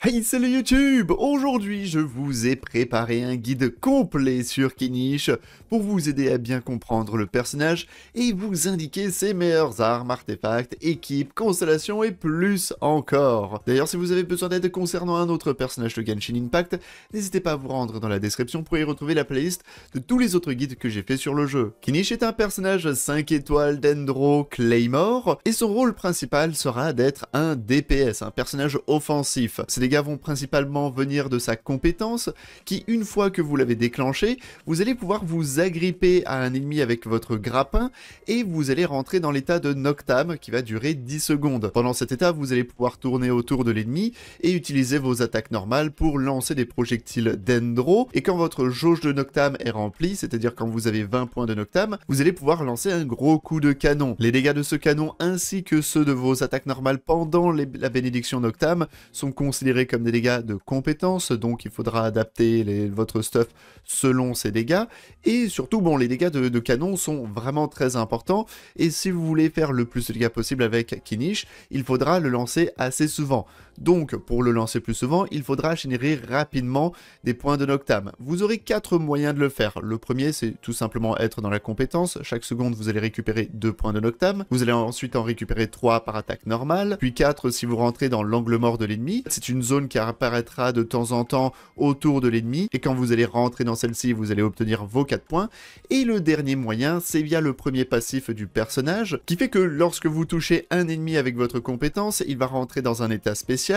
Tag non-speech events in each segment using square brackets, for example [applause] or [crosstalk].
Hey, salut YouTube Aujourd'hui, je vous ai préparé un guide complet sur Kinish pour vous aider à bien comprendre le personnage et vous indiquer ses meilleures armes, artefacts, équipes, constellations et plus encore. D'ailleurs, si vous avez besoin d'aide concernant un autre personnage de Genshin Impact, n'hésitez pas à vous rendre dans la description pour y retrouver la playlist de tous les autres guides que j'ai fait sur le jeu. Kinish est un personnage 5 étoiles d'Endro Claymore et son rôle principal sera d'être un DPS, un personnage offensif. Les dégâts vont principalement venir de sa compétence, qui une fois que vous l'avez déclenché vous allez pouvoir vous agripper à un ennemi avec votre grappin, et vous allez rentrer dans l'état de Noctam, qui va durer 10 secondes. Pendant cet état, vous allez pouvoir tourner autour de l'ennemi, et utiliser vos attaques normales pour lancer des projectiles dendro, et quand votre jauge de Noctam est remplie, c'est-à-dire quand vous avez 20 points de Noctam, vous allez pouvoir lancer un gros coup de canon. Les dégâts de ce canon ainsi que ceux de vos attaques normales pendant la bénédiction Noctam sont considérés comme des dégâts de compétence, donc il faudra adapter votre stuff selon ces dégâts. Et surtout, bon, les dégâts de, de, canon sont vraiment très importants, et si vous voulez faire le plus de dégâts possible avec Kinish, il faudra le lancer assez souvent. Donc, pour le lancer plus souvent, il faudra générer rapidement des points de Noctam. Vous aurez quatre moyens de le faire. Le premier, c'est tout simplement être dans la compétence. Chaque seconde, vous allez récupérer 2 points de Noctam. Vous allez ensuite en récupérer 3 par attaque normale, puis 4 si vous rentrez dans l'angle mort de l'ennemi. C'est une zone qui apparaîtra de temps en temps autour de l'ennemi, et quand vous allez rentrer dans celle-ci, vous allez obtenir vos 4 points. Et le dernier moyen, c'est via le premier passif du personnage, qui fait que lorsque vous touchez un ennemi avec votre compétence, il va rentrer dans un état spécial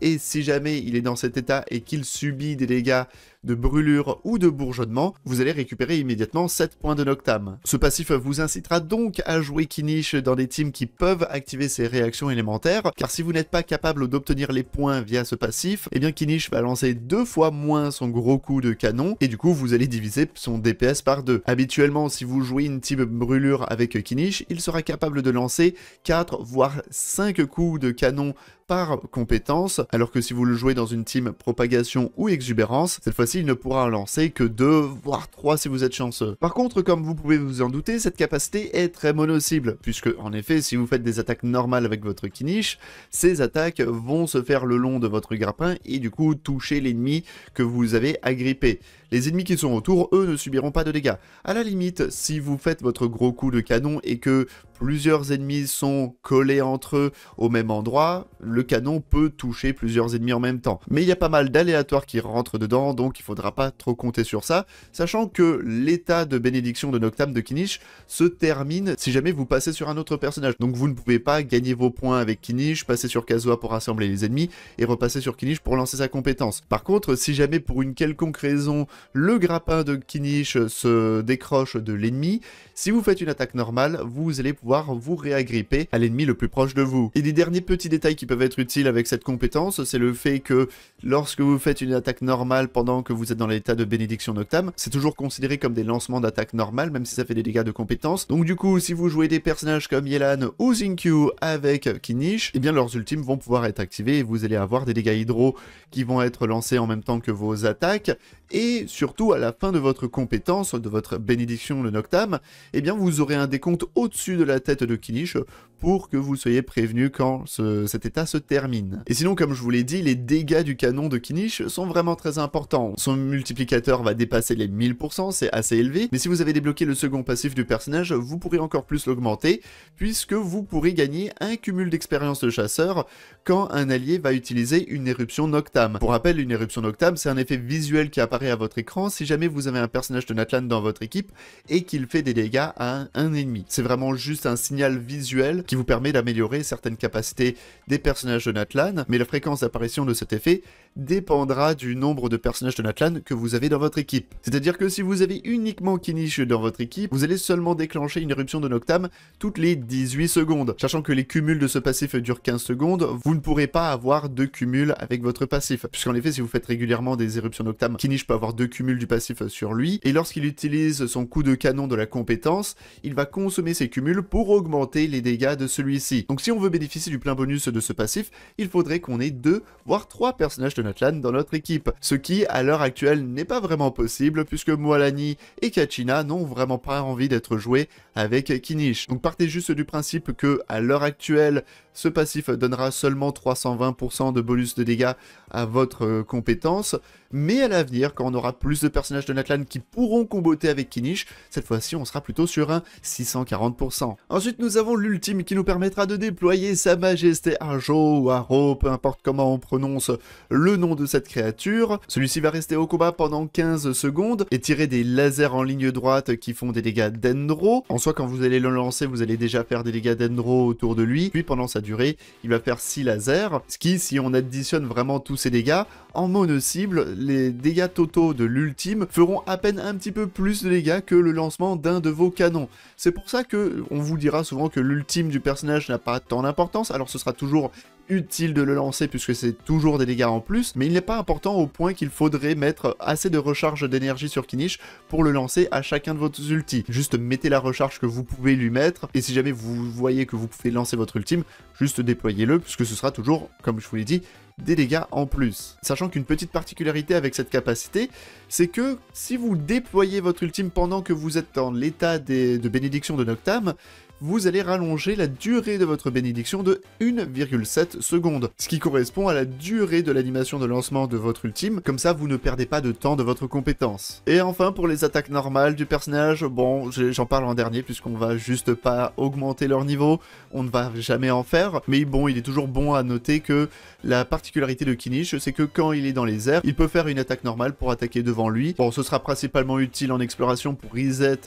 et si jamais il est dans cet état et qu'il subit des dégâts de brûlure ou de bourgeonnement, vous allez récupérer immédiatement 7 points de Noctam. Ce passif vous incitera donc à jouer Kinish dans des teams qui peuvent activer ses réactions élémentaires, car si vous n'êtes pas capable d'obtenir les points via ce passif, eh bien Kinish va lancer deux fois moins son gros coup de canon, et du coup vous allez diviser son DPS par deux. Habituellement, si vous jouez une team brûlure avec Kinish, il sera capable de lancer 4 voire 5 coups de canon par compétence, alors que si vous le jouez dans une team propagation ou exubérance, cette fois-ci il ne pourra lancer que 2, voire 3 si vous êtes chanceux. Par contre, comme vous pouvez vous en douter, cette capacité est très mono-cible, puisque en effet, si vous faites des attaques normales avec votre Kinish, ces attaques vont se faire le long de votre grappin et du coup toucher l'ennemi que vous avez agrippé. Les ennemis qui sont autour, eux, ne subiront pas de dégâts. À la limite, si vous faites votre gros coup de canon et que plusieurs ennemis sont collés entre eux au même endroit, le canon peut toucher plusieurs ennemis en même temps. Mais il y a pas mal d'aléatoires qui rentrent dedans, donc il faudra pas trop compter sur ça, sachant que l'état de bénédiction de Noctam de Kinish se termine si jamais vous passez sur un autre personnage. Donc vous ne pouvez pas gagner vos points avec Kinish, passer sur Kazoa pour rassembler les ennemis et repasser sur Kinish pour lancer sa compétence. Par contre, si jamais pour une quelconque raison le grappin de Kinish se décroche de l'ennemi. Si vous faites une attaque normale, vous allez pouvoir vous réagripper à l'ennemi le plus proche de vous. Et des derniers petits détails qui peuvent être utiles avec cette compétence, c'est le fait que lorsque vous faites une attaque normale pendant que vous êtes dans l'état de bénédiction noctame, c'est toujours considéré comme des lancements d'attaque normales, même si ça fait des dégâts de compétence. Donc du coup, si vous jouez des personnages comme Yelan ou Zinkyu avec Kinnish, eh bien leurs ultimes vont pouvoir être activés et vous allez avoir des dégâts hydro qui vont être lancés en même temps que vos attaques. Et surtout à la fin de votre compétence, de votre bénédiction le Noctam, eh bien vous aurez un décompte au-dessus de la tête de Kilish pour que vous soyez prévenu quand cet état se termine. Et sinon, comme je vous l'ai dit, les dégâts du canon de Kinish sont vraiment très importants. Son multiplicateur va dépasser les 1000%, c'est assez élevé, mais si vous avez débloqué le second passif du personnage, vous pourrez encore plus l'augmenter, puisque vous pourrez gagner un cumul d'expérience de chasseur quand un allié va utiliser une éruption Noctam. Pour rappel, une éruption Noctam, c'est un effet visuel qui apparaît à votre écran si jamais vous avez un personnage de Natlan dans votre équipe et qu'il fait des dégâts à un ennemi. C'est vraiment juste un signal visuel qui vous permet d'améliorer certaines capacités des personnages de Natlan, mais la fréquence d'apparition de cet effet dépendra du nombre de personnages de Natlan que vous avez dans votre équipe. C'est-à-dire que si vous avez uniquement Kinish dans votre équipe, vous allez seulement déclencher une éruption de Noctam toutes les 18 secondes. Sachant que les cumuls de ce passif durent 15 secondes, vous ne pourrez pas avoir de cumuls avec votre passif. Puisqu'en effet, si vous faites régulièrement des éruptions Noctam, Kinish peut avoir deux cumuls du passif sur lui, et lorsqu'il utilise son coup de canon de la compétence, il va consommer ses cumuls pour augmenter les dégâts celui-ci. Donc si on veut bénéficier du plein bonus de ce passif, il faudrait qu'on ait deux, voire trois personnages de notre LAN dans notre équipe. Ce qui, à l'heure actuelle, n'est pas vraiment possible puisque Moalani et Kachina n'ont vraiment pas envie d'être joués avec Kinish. Donc partez juste du principe que, à l'heure actuelle, ce passif donnera seulement 320% de bonus de dégâts à votre euh, compétence, mais à l'avenir, quand on aura plus de personnages de Natlan qui pourront comboter avec Kinish, cette fois-ci on sera plutôt sur un 640%. Ensuite nous avons l'ultime qui nous permettra de déployer sa majesté Arjo ou Aro, peu importe comment on prononce le nom de cette créature. Celui-ci va rester au combat pendant 15 secondes et tirer des lasers en ligne droite qui font des dégâts d'endro. En soi quand vous allez le lancer, vous allez déjà faire des dégâts d'endro autour de lui, puis pendant sa durée, il va faire 6 lasers, ce qui si on additionne vraiment tous ces dégâts, en mono cible, les dégâts totaux de l'ultime feront à peine un petit peu plus de dégâts que le lancement d'un de vos canons. C'est pour ça que on vous dira souvent que l'ultime du personnage n'a pas tant d'importance, alors ce sera toujours utile de le lancer puisque c'est toujours des dégâts en plus, mais il n'est pas important au point qu'il faudrait mettre assez de recharge d'énergie sur Kinish pour le lancer à chacun de vos ultis. Juste mettez la recharge que vous pouvez lui mettre, et si jamais vous voyez que vous pouvez lancer votre ultime, juste déployez-le puisque ce sera toujours, comme je vous l'ai dit, des dégâts en plus. Sachant qu'une petite particularité avec cette capacité, c'est que si vous déployez votre ultime pendant que vous êtes dans l'état de bénédiction de Noctam, vous allez rallonger la durée de votre bénédiction de 1,7 secondes, ce qui correspond à la durée de l'animation de lancement de votre ultime, comme ça vous ne perdez pas de temps de votre compétence. Et enfin pour les attaques normales du personnage, bon j'en parle en dernier puisqu'on va juste pas augmenter leur niveau, on ne va jamais en faire, mais bon il est toujours bon à noter que la partie particularité de Kinish, c'est que quand il est dans les airs, il peut faire une attaque normale pour attaquer devant lui. Bon, ce sera principalement utile en exploration pour reset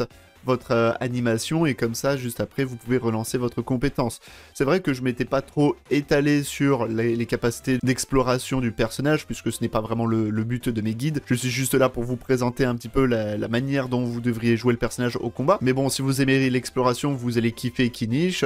votre euh, animation et comme ça juste après vous pouvez relancer votre compétence. C'est vrai que je m'étais pas trop étalé sur les, capacités d'exploration du personnage puisque ce n'est pas vraiment le, but de mes guides. Je suis juste là pour vous présenter un petit peu la, manière dont vous devriez jouer le personnage au combat. Mais bon si vous aimez l'exploration vous allez kiffer Kinish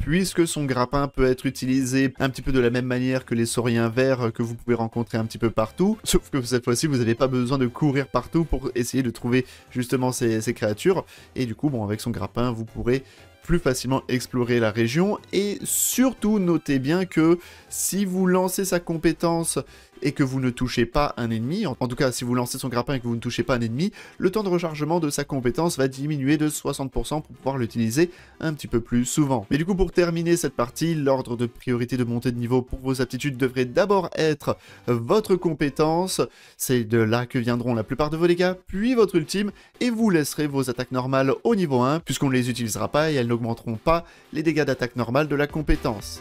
puisque son grappin peut être utilisé un petit peu de la même manière que les sauriens verts que vous pouvez rencontrer un petit peu partout, [laughs] sauf que cette fois-ci vous n'avez pas besoin de courir partout pour essayer de trouver justement ces, créatures, et du coup bon avec son grappin vous pourrez plus facilement explorer la région et surtout notez bien que si vous lancez sa compétence et que vous ne touchez pas un ennemi, en tout cas si vous lancez son grappin et que vous ne touchez pas un ennemi, le temps de rechargement de sa compétence va diminuer de 60% pour pouvoir l'utiliser un petit peu plus souvent. Mais du coup pour terminer cette partie, l'ordre de priorité de montée de niveau pour vos aptitudes devrait d'abord être votre compétence, c'est de là que viendront la plupart de vos dégâts, puis votre ultime, et vous laisserez vos attaques normales au niveau 1, puisqu'on ne les utilisera pas et elles n'augmenteront pas les dégâts d'attaque normale de la compétence.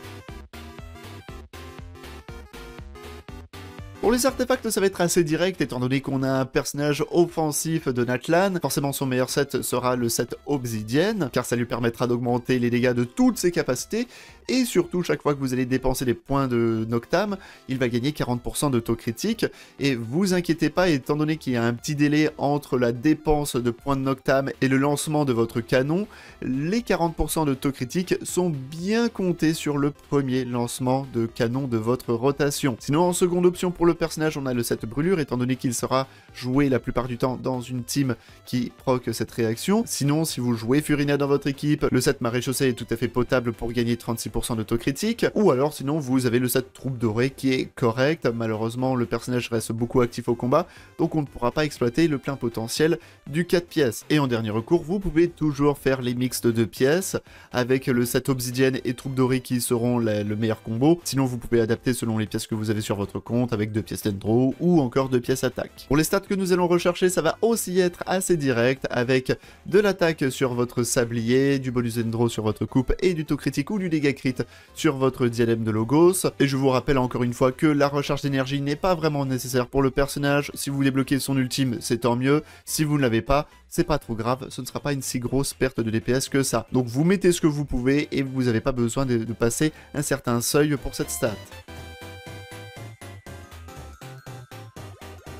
Pour les artefacts, ça va être assez direct, étant donné qu'on a un personnage offensif de Natlan. Forcément, son meilleur set sera le set Obsidienne, car ça lui permettra d'augmenter les dégâts de toutes ses capacités, et surtout, chaque fois que vous allez dépenser des points de Noctam, il va gagner 40% de taux critique, et vous inquiétez pas, étant donné qu'il y a un petit délai entre la dépense de points de Noctam et le lancement de votre canon, les 40% de taux critique sont bien comptés sur le premier lancement de canon de votre rotation. Sinon, en seconde option pour le personnage, on a le set brûlure, étant donné qu'il sera joué la plupart du temps dans une team qui proc cette réaction. Sinon, si vous jouez Furina dans votre équipe, le 7 maréchaussée est tout à fait potable pour gagner 36% critique Ou alors, sinon, vous avez le set troupe dorée qui est correct. Malheureusement, le personnage reste beaucoup actif au combat, donc on ne pourra pas exploiter le plein potentiel du 4 pièces. Et en dernier recours, vous pouvez toujours faire les mix de pièces, avec le set obsidienne et troupe dorée qui seront le meilleur combo. Sinon, vous pouvez adapter selon les pièces que vous avez sur votre compte, avec de pièces Dendro ou encore de pièces attaque. Pour les stats que nous allons rechercher, ça va aussi être assez direct avec de l'attaque sur votre sablier, du bonus Dendro sur votre coupe et du taux critique ou du dégât crit sur votre diadème de Logos. Et je vous rappelle encore une fois que la recharge d'énergie n'est pas vraiment nécessaire pour le personnage. Si vous débloquez son ultime, c'est tant mieux. Si vous ne l'avez pas, c'est pas trop grave, ce ne sera pas une si grosse perte de DPS que ça. Donc vous mettez ce que vous pouvez et vous n'avez pas besoin de, de passer un certain seuil pour cette stat.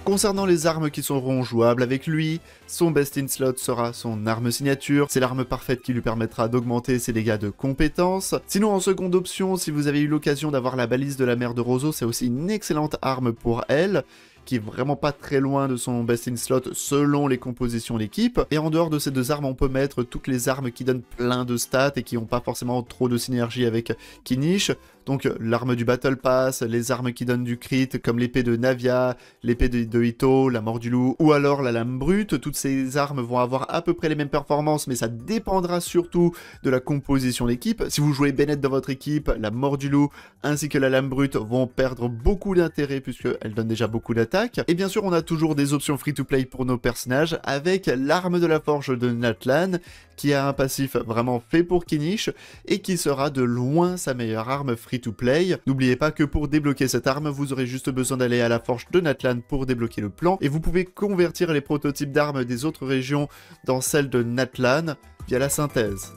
Concernant les armes qui seront jouables avec lui, son best in slot sera son arme signature, c'est l'arme parfaite qui lui permettra d'augmenter ses dégâts de compétence. Sinon en seconde option, si vous avez eu l'occasion d'avoir la balise de la mère de Roseau, c'est aussi une excellente arme pour elle qui est vraiment pas très loin de son best in slot selon les compositions d'équipe. Et en dehors de ces deux armes, on peut mettre toutes les armes qui donnent plein de stats et qui n'ont pas forcément trop de synergie avec Kinish. Donc euh, l'arme du Battle Pass, les armes qui donnent du crit, comme l'épée de Navia, l'épée de, Ito, la mort du loup, ou alors la lame brute, toutes ces armes vont avoir à peu près les mêmes performances, mais ça dépendra surtout de la composition d'équipe. Si vous jouez Bennett dans votre équipe, la mort du loup ainsi que la lame brute vont perdre beaucoup d'intérêt puisqu'elle donne déjà beaucoup d'attaque. Et bien sûr, on a toujours des options free-to-play pour nos personnages, avec l'arme de la forge de Natlan, qui a un passif vraiment fait pour Kinish, et qui sera de loin sa meilleure arme free to play N'oubliez pas que pour débloquer cette arme, vous aurez juste besoin d'aller à la forge de Natlan pour débloquer le plan, et vous pouvez convertir les prototypes d'armes des autres régions dans celles de Natlan via la synthèse.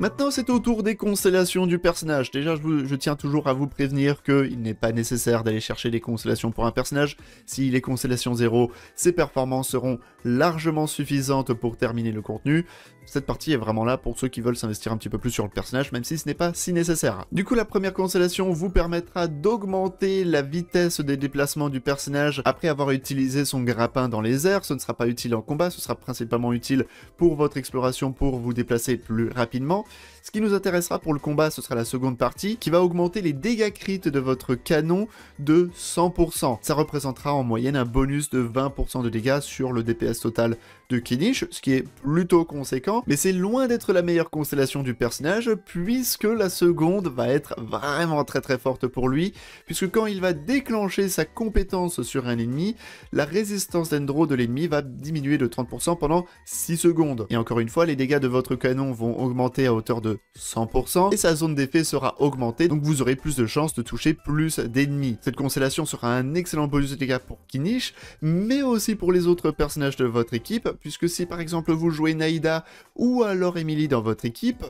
Maintenant, c'est au tour des constellations du personnage. Déjà, je, tiens toujours à vous prévenir qu'il n'est pas nécessaire d'aller chercher des constellations pour un personnage. S'il est constellation 0, ses performances seront largement suffisantes pour terminer le contenu. Cette partie est vraiment là pour ceux qui veulent s'investir un petit peu plus sur le personnage, même si ce n'est pas si nécessaire. Du coup, la première constellation vous permettra d'augmenter la vitesse des déplacements du personnage après avoir utilisé son grappin dans les airs. Ce ne sera pas utile en combat, ce sera principalement utile pour votre exploration, pour vous déplacer plus rapidement. Ce qui nous intéressera pour le combat, ce sera la seconde partie, qui va augmenter les dégâts critiques de votre canon de 100%. Ça représentera en moyenne un bonus de 20% de dégâts sur le DPS total de Kinnish, ce qui est plutôt conséquent, mais c'est loin d'être la meilleure constellation du personnage, puisque la seconde va être vraiment très très forte pour lui, puisque quand il va déclencher sa compétence sur un ennemi, la résistance d'endro de l'ennemi va diminuer de 30% pendant 6 secondes. Et encore une fois, les dégâts de votre canon vont augmenter à hauteur de 100%, et sa zone d'effet sera augmentée, donc vous aurez plus de chances de toucher plus d'ennemis. Cette constellation sera un excellent bonus de dégâts pour Kinnish, mais aussi pour les autres personnages de votre équipe, puisque si par exemple vous jouez Naïda ou alors Emily dans votre équipe,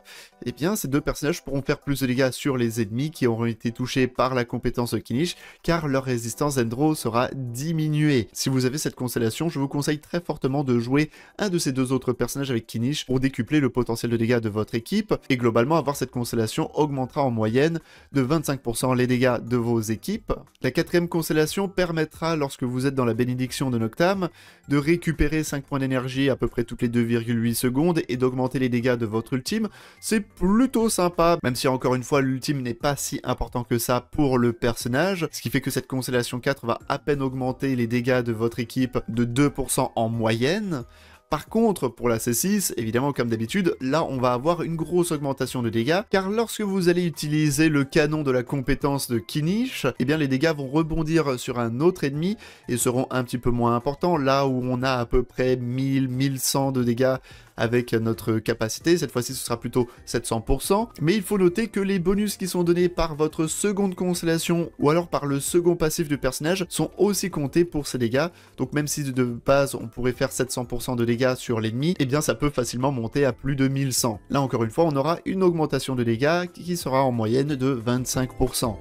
eh bien ces deux personnages pourront faire plus de dégâts sur les ennemis qui auront été touchés par la compétence de Kinish, car leur résistance Zendro sera diminuée. Si vous avez cette constellation, je vous conseille très fortement de jouer un de ces deux autres personnages avec Kinish pour décupler le potentiel de dégâts de votre équipe, et globalement avoir cette constellation augmentera en moyenne de 25% les dégâts de vos équipes. La quatrième constellation permettra, lorsque vous êtes dans la bénédiction de Noctam, de récupérer 5 points d'énergie à peu près toutes les 2,8 secondes et d'augmenter les dégâts de votre ultime, c'est plutôt sympa, même si encore une fois l'ultime n'est pas si important que ça pour le personnage, ce qui fait que cette constellation 4 va à peine augmenter les dégâts de votre équipe de 2% en moyenne, par contre, pour la C6, évidemment comme d'habitude, là on va avoir une grosse augmentation de dégâts, car lorsque vous allez utiliser le canon de la compétence de Kinish, eh bien les dégâts vont rebondir sur un autre ennemi et seront un petit peu moins importants, là où on a à peu près 1000-1100 de dégâts avec notre capacité. Cette fois-ci, ce sera plutôt 700%. Mais il faut noter que les bonus qui sont donnés par votre seconde constellation ou alors par le second passif du personnage sont aussi comptés pour ces dégâts. Donc même si de base, on pourrait faire 700% de dégâts sur l'ennemi, et eh bien ça peut facilement monter à plus de 1100. Là encore une fois, on aura une augmentation de dégâts qui sera en moyenne de 25%.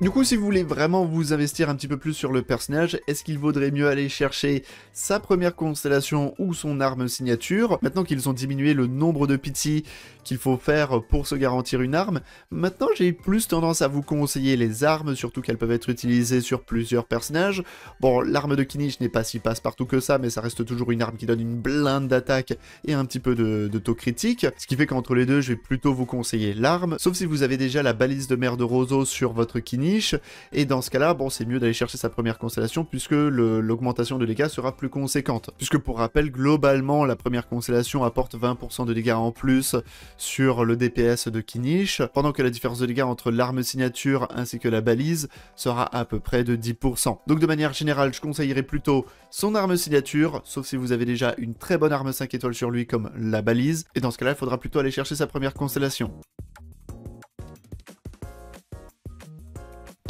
Du coup, si vous voulez vraiment vous investir un petit peu plus sur le personnage, est-ce qu'il vaudrait mieux aller chercher sa première constellation ou son arme signature Maintenant qu'ils ont diminué le nombre de pitié qu'il faut faire pour se garantir une arme, maintenant j'ai plus tendance à vous conseiller les armes, surtout qu'elles peuvent être utilisées sur plusieurs personnages. Bon, l'arme de Kinich n'est pas si passe-partout que ça, mais ça reste toujours une arme qui donne une blinde d'attaque et un petit peu de, taux critique, ce qui fait qu'entre les deux, je vais plutôt vous conseiller l'arme, sauf si vous avez déjà la balise de mer de roseau sur votre Kinich, et dans ce cas-là, bon, c'est mieux d'aller chercher sa première constellation puisque l'augmentation de dégâts sera plus conséquente. Puisque pour rappel, globalement, la première constellation apporte 20% de dégâts en plus sur le DPS de Kinish, pendant que la différence de dégâts entre l'arme signature ainsi que la balise sera à peu près de 10%. Donc de manière générale, je conseillerais plutôt son arme signature, sauf si vous avez déjà une très bonne arme 5 étoiles sur lui comme la balise, et dans ce cas-là, il faudra plutôt aller chercher sa première constellation.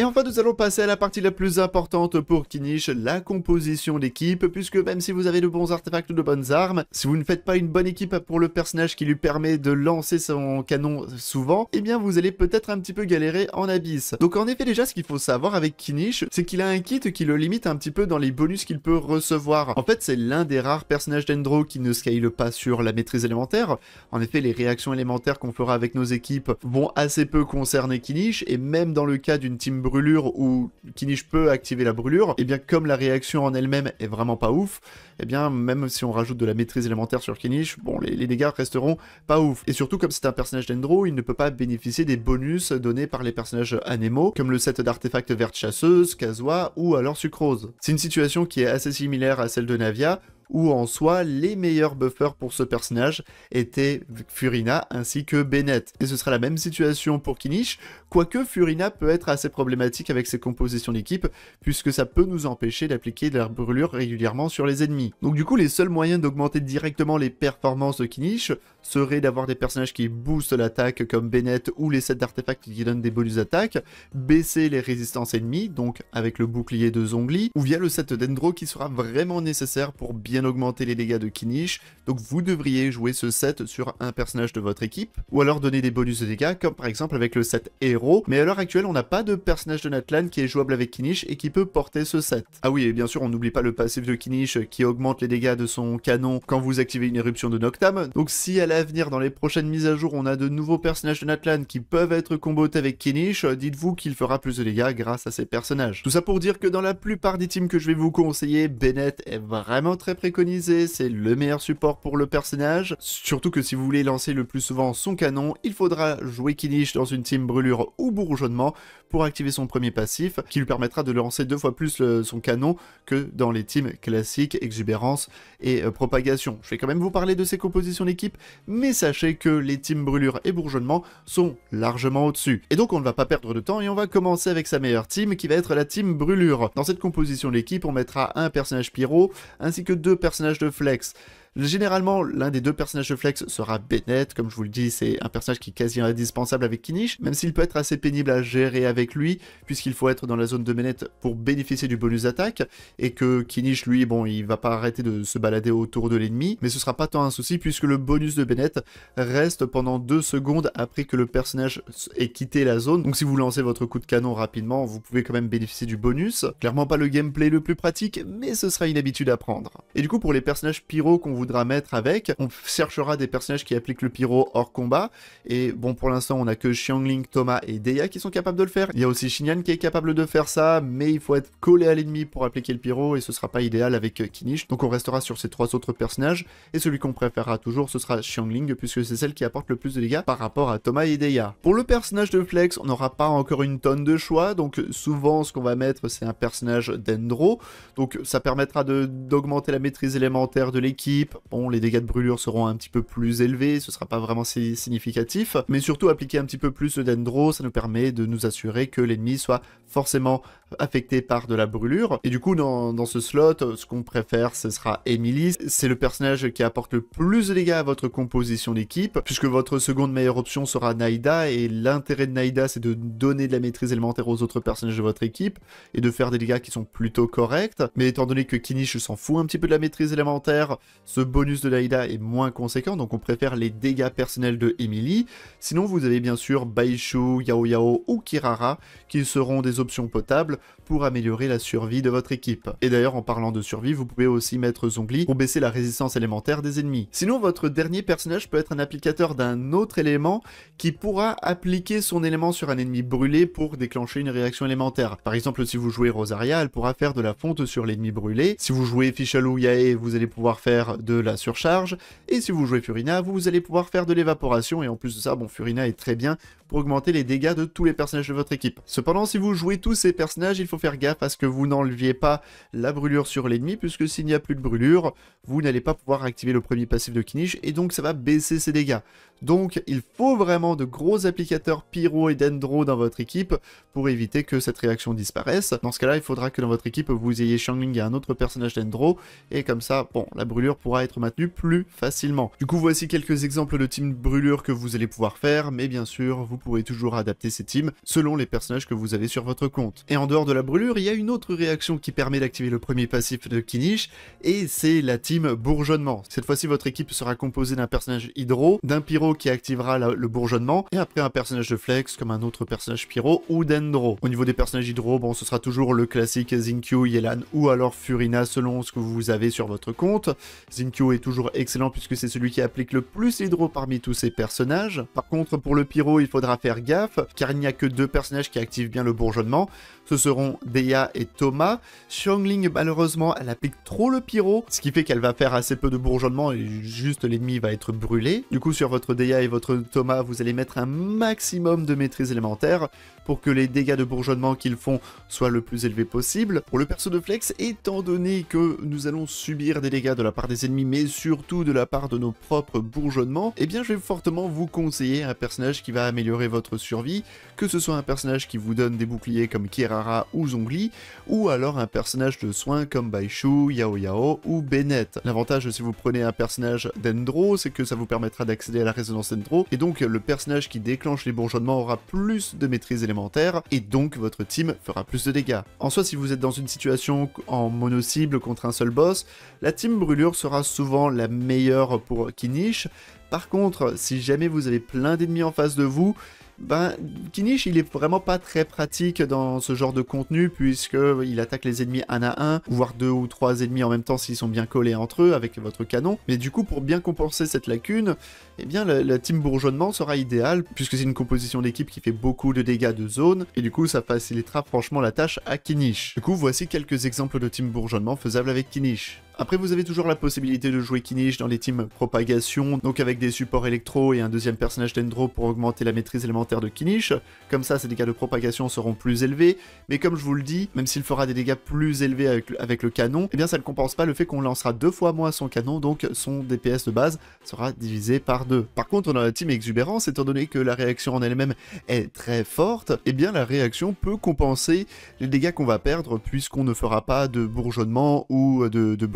Et enfin, nous allons passer à la partie la plus importante pour Kinish, la composition d'équipe, puisque même si vous avez de bons artefacts ou de bonnes armes, si vous ne faites pas une bonne équipe pour le personnage qui lui permet de lancer son canon souvent, eh bien vous allez peut-être un petit peu galérer en abysse. Donc en effet, déjà, ce qu'il faut savoir avec Kinish, c'est qu'il a un kit qui le limite un petit peu dans les bonus qu'il peut recevoir. En fait, c'est l'un des rares personnages d'Endro qui ne scale pas sur la maîtrise élémentaire. En effet, les réactions élémentaires qu'on fera avec nos équipes vont assez peu concerner Kinish, et même dans le cas d'une team brûlure ou Kinich peut activer la brûlure, et eh bien comme la réaction en elle-même est vraiment pas ouf, et eh bien même si on rajoute de la maîtrise élémentaire sur Kinich, bon les, dégâts resteront pas ouf. Et surtout comme c'est un personnage d'Endro, il ne peut pas bénéficier des bonus donnés par les personnages animaux, comme le set d'artefacts verte chasseuse, kazua ou alors Sucrose. C'est une situation qui est assez similaire à celle de Navia, où en soi les meilleurs buffers pour ce personnage étaient Furina ainsi que Bennett. Et ce sera la même situation pour Kinich, quoique Furina peut être assez problématique avec ses compositions d'équipe, puisque ça peut nous empêcher d'appliquer de la brûlure régulièrement sur les ennemis. Donc du coup les seuls moyens d'augmenter directement les performances de Kinnish serait d'avoir des personnages qui boostent l'attaque comme Bennett ou les sets d'artefacts qui donnent des bonus d'attaque, baisser les résistances ennemies, donc avec le bouclier de Zongli, ou via le set d'Endro qui sera vraiment nécessaire pour bien augmenter les dégâts de Kinish, donc vous devriez jouer ce set sur un personnage de votre équipe, ou alors donner des bonus de dégâts comme par exemple avec le set héros, mais à l'heure actuelle on n'a pas de personnage de Natlan qui est jouable avec Kinish et qui peut porter ce set. Ah oui, et bien sûr on n'oublie pas le passif de Kinish qui augmente les dégâts de son canon quand vous activez une éruption de Noctam, donc si elle l'avenir, dans les prochaines mises à jour, on a de nouveaux personnages de Natlan qui peuvent être combotés avec Kinnish. dites-vous qu'il fera plus de dégâts grâce à ces personnages. Tout ça pour dire que dans la plupart des teams que je vais vous conseiller, Bennett est vraiment très préconisé, c'est le meilleur support pour le personnage, surtout que si vous voulez lancer le plus souvent son canon, il faudra jouer Kinish dans une team brûlure ou bourgeonnement pour activer son premier passif, qui lui permettra de lancer deux fois plus son canon que dans les teams classiques, exubérance et euh, propagation. Je vais quand même vous parler de ses compositions d'équipe, mais sachez que les teams brûlure et bourgeonnement sont largement au-dessus. Et donc on ne va pas perdre de temps et on va commencer avec sa meilleure team qui va être la team brûlure. Dans cette composition d'équipe, on mettra un personnage pyro ainsi que deux personnages de flex. Généralement, l'un des deux personnages de Flex sera Bennett. Comme je vous le dis, c'est un personnage qui est quasi indispensable avec Kinish, même s'il peut être assez pénible à gérer avec lui, puisqu'il faut être dans la zone de Bennett pour bénéficier du bonus attaque, et que Kinish, lui, bon, il va pas arrêter de se balader autour de l'ennemi, mais ce sera pas tant un souci puisque le bonus de Bennett reste pendant 2 secondes après que le personnage ait quitté la zone. Donc si vous lancez votre coup de canon rapidement, vous pouvez quand même bénéficier du bonus. Clairement pas le gameplay le plus pratique, mais ce sera une habitude à prendre. Et du coup, pour les personnages pyro qu'on voudra mettre avec. On cherchera des personnages qui appliquent le pyro hors combat. Et bon, pour l'instant, on a que Xiangling, Thomas et Deya qui sont capables de le faire. Il y a aussi Shinyan qui est capable de faire ça, mais il faut être collé à l'ennemi pour appliquer le pyro et ce sera pas idéal avec euh, Kinish. Donc on restera sur ces trois autres personnages. Et celui qu'on préférera toujours, ce sera Xiangling puisque c'est celle qui apporte le plus de dégâts par rapport à Thomas et Deya. Pour le personnage de Flex, on n'aura pas encore une tonne de choix. Donc souvent, ce qu'on va mettre, c'est un personnage d'Endro. Donc ça permettra d'augmenter la maîtrise élémentaire de l'équipe, Bon, les dégâts de brûlure seront un petit peu plus élevés, ce sera pas vraiment si significatif, mais surtout appliquer un petit peu plus de dendro, ça nous permet de nous assurer que l'ennemi soit forcément affecté par de la brûlure. Et du coup, dans, ce slot, ce qu'on préfère, ce sera Emily. C'est le personnage qui apporte le plus de dégâts à votre composition d'équipe, puisque votre seconde meilleure option sera Naida, et l'intérêt de Naïda c'est de donner de la maîtrise élémentaire aux autres personnages de votre équipe, et de faire des dégâts qui sont plutôt corrects. Mais étant donné que Kinish s'en fout un petit peu de la maîtrise élémentaire, bonus de l'aïda est moins conséquent, donc on préfère les dégâts personnels de Emily. Sinon, vous avez bien sûr Baishu, Yao Yao ou Kirara, qui seront des options potables pour améliorer la survie de votre équipe. Et d'ailleurs, en parlant de survie, vous pouvez aussi mettre Zongli pour baisser la résistance élémentaire des ennemis. Sinon, votre dernier personnage peut être un applicateur d'un autre élément qui pourra appliquer son élément sur un ennemi brûlé pour déclencher une réaction élémentaire. Par exemple, si vous jouez Rosaria, elle pourra faire de la fonte sur l'ennemi brûlé. Si vous jouez Fischl ou Yae, vous allez pouvoir faire de de la surcharge, et si vous jouez Furina, vous allez pouvoir faire de l'évaporation, et en plus de ça, bon, Furina est très bien pour augmenter les dégâts de tous les personnages de votre équipe. Cependant, si vous jouez tous ces personnages, il faut faire gaffe à ce que vous n'enleviez pas la brûlure sur l'ennemi, puisque s'il n'y a plus de brûlure, vous n'allez pas pouvoir activer le premier passif de Kinish, et donc ça va baisser ses dégâts. Donc il faut vraiment de gros applicateurs pyro et dendro dans votre équipe pour éviter que cette réaction disparaisse. Dans ce cas-là, il faudra que dans votre équipe, vous ayez Shangling et un autre personnage dendro, et comme ça, bon, la brûlure pourra être maintenue plus facilement. Du coup, voici quelques exemples de team brûlure que vous allez pouvoir faire, mais bien sûr, vous pourrez toujours adapter ces teams selon les personnages que vous avez sur votre compte. Et en dehors de la brûlure, il y a une autre réaction qui permet d'activer le premier passif de Kinish, et c'est la team bourgeonnement. Cette fois-ci, votre équipe sera composée d'un personnage hydro, d'un pyro qui activera le bourgeonnement, et après un personnage de flex comme un autre personnage Pyro ou Dendro. Au niveau des personnages hydro, bon, ce sera toujours le classique Zinkyu, Yelan ou alors Furina selon ce que vous avez sur votre compte. Zinkyu est toujours excellent puisque c'est celui qui applique le plus hydro parmi tous ces personnages. Par contre, pour le Pyro, il faudra faire gaffe, car il n'y a que deux personnages qui activent bien le bourgeonnement. Ce seront Deya et Thomas. Xiangling malheureusement, elle applique trop le Pyro, ce qui fait qu'elle va faire assez peu de bourgeonnement et juste l'ennemi va être brûlé. Du coup, sur votre et votre Thomas, vous allez mettre un maximum de maîtrise élémentaire pour que les dégâts de bourgeonnement qu'ils font soient le plus élevé possible. Pour le perso de Flex, étant donné que nous allons subir des dégâts de la part des ennemis, mais surtout de la part de nos propres bourgeonnements, eh bien je vais fortement vous conseiller un personnage qui va améliorer votre survie, que ce soit un personnage qui vous donne des boucliers comme Kirara ou Zongli, ou alors un personnage de soins comme Baishu, Yao Yao ou Bennett. L'avantage si vous prenez un personnage d'Endro, c'est que ça vous permettra d'accéder à la résolution trop et donc le personnage qui déclenche les bourgeonnements aura plus de maîtrise élémentaire, et donc votre team fera plus de dégâts. En soit, si vous êtes dans une situation en mono-cible contre un seul boss, la team brûlure sera souvent la meilleure pour qui niche. Par contre, si jamais vous avez plein d'ennemis en face de vous, ben, Kinish il est vraiment pas très pratique dans ce genre de contenu, puisqu'il euh, attaque les ennemis un à un, voire deux ou trois ennemis en même temps s'ils sont bien collés entre eux avec votre canon. Mais du coup, pour bien compenser cette lacune, eh bien, la, team bourgeonnement sera idéale, puisque c'est une composition d'équipe qui fait beaucoup de dégâts de zone, et du coup, ça facilitera franchement la tâche à Kinish. Du coup, voici quelques exemples de team bourgeonnement faisables avec Kinish. Après, vous avez toujours la possibilité de jouer Kinish dans les teams propagation, donc avec des supports électro et un deuxième personnage dendro pour augmenter la maîtrise élémentaire de Kinish Comme ça, ses dégâts de propagation seront plus élevés, mais comme je vous le dis, même s'il fera des dégâts plus élevés avec, le canon, eh bien ça ne compense pas le fait qu'on lancera deux fois moins son canon, donc son DPS de base sera divisé par deux. Par contre, dans la team exubérance, étant donné que la réaction en elle-même est très forte, eh bien la réaction peut compenser les dégâts qu'on va perdre puisqu'on ne fera pas de bourgeonnement ou de, de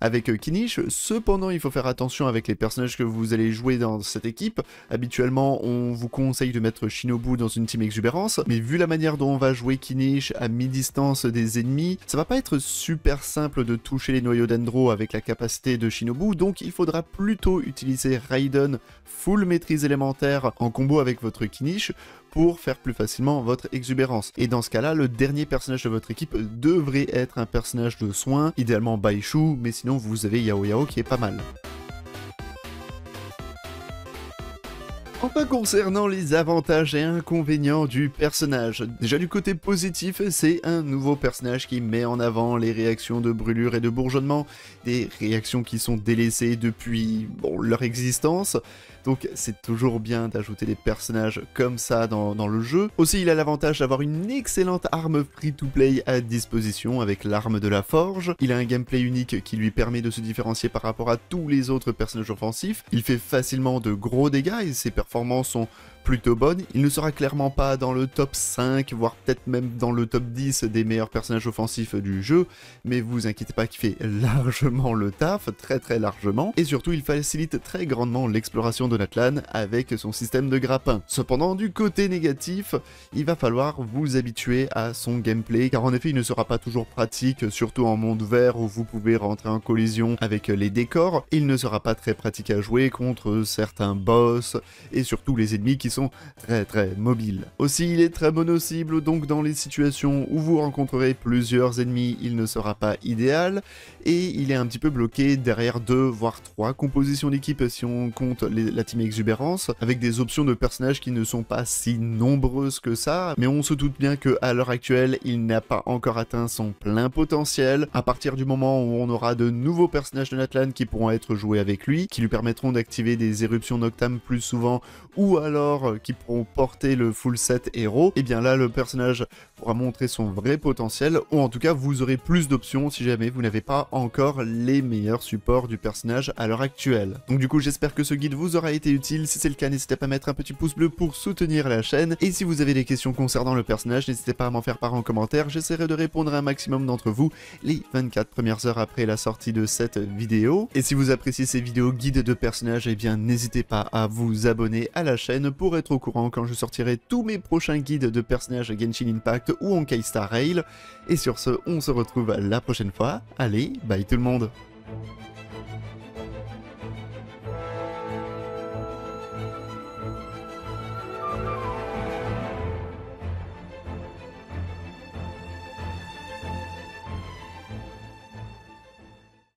avec euh, Kinnish. Cependant, il faut faire attention avec les personnages que vous allez jouer dans cette équipe. Habituellement, on vous conseille de mettre Shinobu dans une team exubérance, mais vu la manière dont on va jouer Kinnish à mi-distance des ennemis, ça va pas être super simple de toucher les noyaux d'Endro avec la capacité de Shinobu, donc il faudra plutôt utiliser Raiden full maîtrise élémentaire en combo avec votre Kinnish pour faire plus facilement votre exubérance. Et dans ce cas-là, le dernier personnage de votre équipe devrait être un personnage de soins. idéalement Baishu, mais sinon vous avez Yao Yao qui est pas mal. Enfin concernant les avantages et inconvénients du personnage, déjà du côté positif, c'est un nouveau personnage qui met en avant les réactions de brûlure et de bourgeonnement, des réactions qui sont délaissées depuis leur existence, donc c'est toujours bien d'ajouter des personnages comme ça dans, dans, le jeu. Aussi il a l'avantage d'avoir une excellente arme free-to-play à disposition avec l'arme de la forge, il a un gameplay unique qui lui permet de se différencier par rapport à tous les autres personnages offensifs, il fait facilement de gros dégâts et c'est performances sont plutôt bonne. Il ne sera clairement pas dans le top 5, voire peut-être même dans le top 10 des meilleurs personnages offensifs du jeu, mais vous inquiétez pas qu'il fait [laughs] largement le taf, très très largement, et surtout il facilite très grandement l'exploration de Natlan avec son système de grappin. Cependant, du côté négatif, il va falloir vous habituer à son gameplay, car en effet il ne sera pas toujours pratique, surtout en monde vert où vous pouvez rentrer en collision avec les décors, il ne sera pas très pratique à jouer contre certains boss, et surtout les ennemis qui sont très très mobile. Aussi, il est très mono-cible, donc dans les situations où vous rencontrerez plusieurs ennemis, il ne sera pas idéal, et il est un petit peu bloqué derrière deux, voire trois compositions d'équipe si on compte la team exubérance, avec des options de personnages qui ne sont pas si nombreuses que ça, mais on se doute bien que à l'heure actuelle, il n'a pas encore atteint son plein potentiel. À partir du moment où on aura de nouveaux personnages de Natlan qui pourront être joués avec lui, qui lui permettront d'activer des éruptions Noctam plus souvent, ou alors euh, qui pourront porter le full set héros, et eh bien là le personnage pourra montrer son vrai potentiel, ou en tout cas vous aurez plus d'options si jamais vous n'avez pas encore les meilleurs supports du personnage à l'heure actuelle. Donc du coup j'espère que ce guide vous aura été utile, si c'est le cas n'hésitez pas à mettre un petit pouce bleu pour soutenir la chaîne, et si vous avez des questions concernant le personnage n'hésitez pas à m'en faire part en commentaire, j'essaierai de répondre à un maximum d'entre vous les 24 premières heures après la sortie de cette vidéo, et si vous appréciez ces vidéos guides de personnages, et eh bien n'hésitez pas à vous abonner à la chaîne pour être au courant quand je sortirai tous mes prochains guides de personnages Genshin Impact ou en star Rail. Et sur ce, on se retrouve la prochaine fois. Allez, bye tout le monde